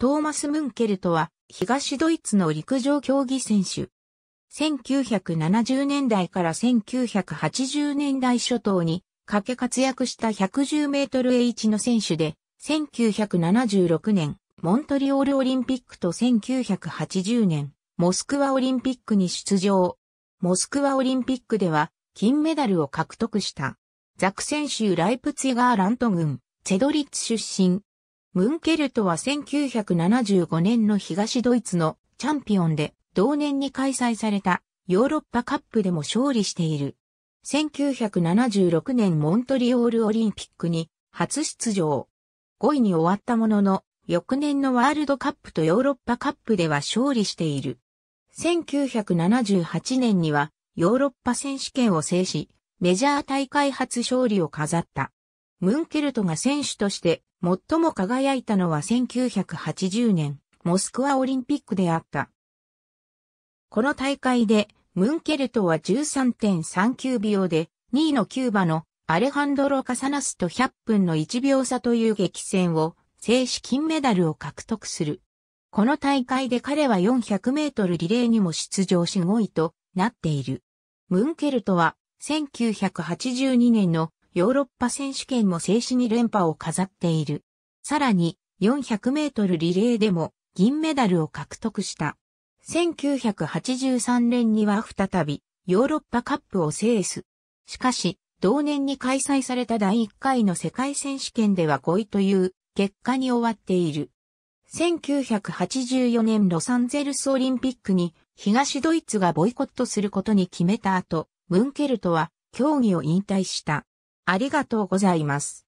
トーマス・ムンケルとは、東ドイツの陸上競技選手。1970年代から1980年代初頭に、かけ活躍した110メートル H の選手で、1976年、モントリオールオリンピックと1980年、モスクワオリンピックに出場。モスクワオリンピックでは、金メダルを獲得した。ザクセンライプツィガーラント軍、チェドリッツ出身、ムンケルトは1975年の東ドイツのチャンピオンで、同年に開催されたヨーロッパカップでも勝利している。1976年モントリオールオリンピックに初出場。5位に終わったものの、翌年のワールドカップとヨーロッパカップでは勝利している。1978年にはヨーロッパ選手権を制し、メジャー大会初勝利を飾った。ムンケルトが選手として最も輝いたのは1980年モスクワオリンピックであった。この大会でムンケルトは13.39秒で2位のキューバのアレハンドロ・カサナスと100分の1秒差という激戦を正式金メダルを獲得する。この大会で彼は400メートルリレーにも出場し5位となっている。ムンケルトは1982年のヨーロッパ選手権も静止に連覇を飾っている。さらに、400メートルリレーでも銀メダルを獲得した。1983年には再びヨーロッパカップを制す。しかし、同年に開催された第1回の世界選手権では5位という結果に終わっている。1984年ロサンゼルスオリンピックに東ドイツがボイコットすることに決めた後、ムンケルトは競技を引退した。ありがとうございます。